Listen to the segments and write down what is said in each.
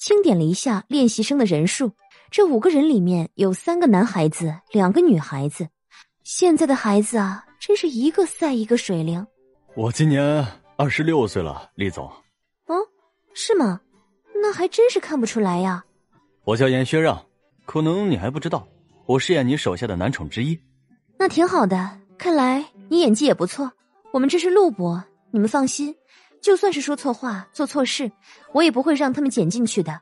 清点了一下练习生的人数，这五个人里面有三个男孩子，两个女孩子。现在的孩子啊，真是一个赛一个水灵。我今年二十六岁了，李总。嗯，是吗？那还真是看不出来呀。我叫严薛让，可能你还不知道，我饰演你手下的男宠之一。那挺好的，看来你演技也不错。我们这是录播，你们放心。就算是说错话、做错事，我也不会让他们捡进去的。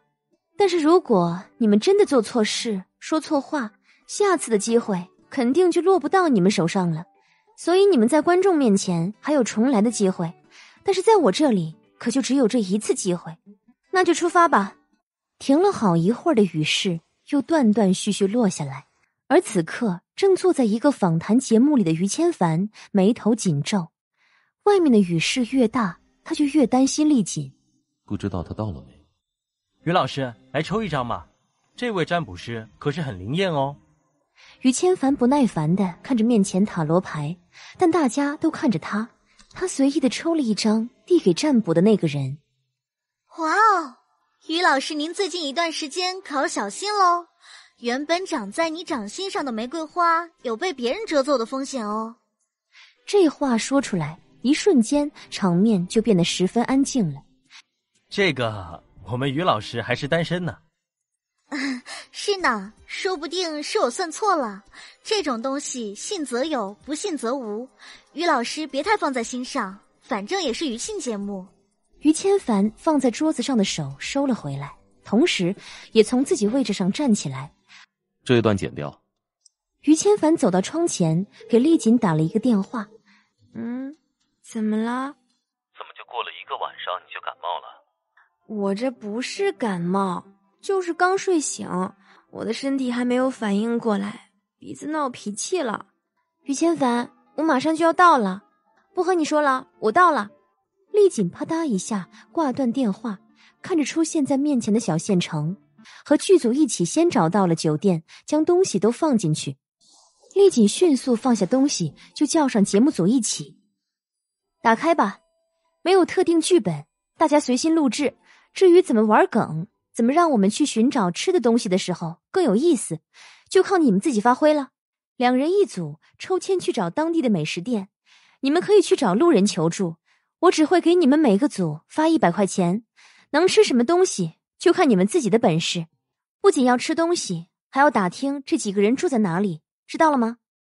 但是如果你们真的做错事、说错话，下次的机会肯定就落不到你们手上了。所以你们在观众面前还有重来的机会，但是在我这里可就只有这一次机会。那就出发吧。停了好一会儿的雨势又断断续续落下来，而此刻正坐在一个访谈节目里的于千帆眉头紧皱，外面的雨势越大。他就越担心丽锦，不知道他到了没？于老师，来抽一张吧。这位占卜师可是很灵验哦。于千凡不耐烦的看着面前塔罗牌，但大家都看着他。他随意的抽了一张，递给占卜的那个人。哇哦，于老师，您最近一段时间可要小心喽。原本长在你掌心上的玫瑰花，有被别人折走的风险哦。这话说出来。一瞬间，场面就变得十分安静了。这个，我们于老师还是单身呢。是呢，说不定是我算错了。这种东西，信则有，不信则无。于老师别太放在心上，反正也是于庆节目。于千凡放在桌子上的手收了回来，同时也从自己位置上站起来。这一段剪掉。于千凡走到窗前，给丽锦打了一个电话。嗯。怎么了？怎么就过了一个晚上你就感冒了？我这不是感冒，就是刚睡醒，我的身体还没有反应过来，鼻子闹脾气了。于千帆，我马上就要到了，不和你说了，我到了。丽锦啪嗒一下挂断电话，看着出现在面前的小县城，和剧组一起先找到了酒店，将东西都放进去。丽锦迅速放下东西，就叫上节目组一起。打开吧，没有特定剧本，大家随心录制。至于怎么玩梗，怎么让我们去寻找吃的东西的时候更有意思，就靠你们自己发挥了。两人一组，抽签去找当地的美食店。你们可以去找路人求助，我只会给你们每个组发一百块钱。能吃什么东西，就看你们自己的本事。不仅要吃东西，还要打听这几个人住在哪里，知道了吗？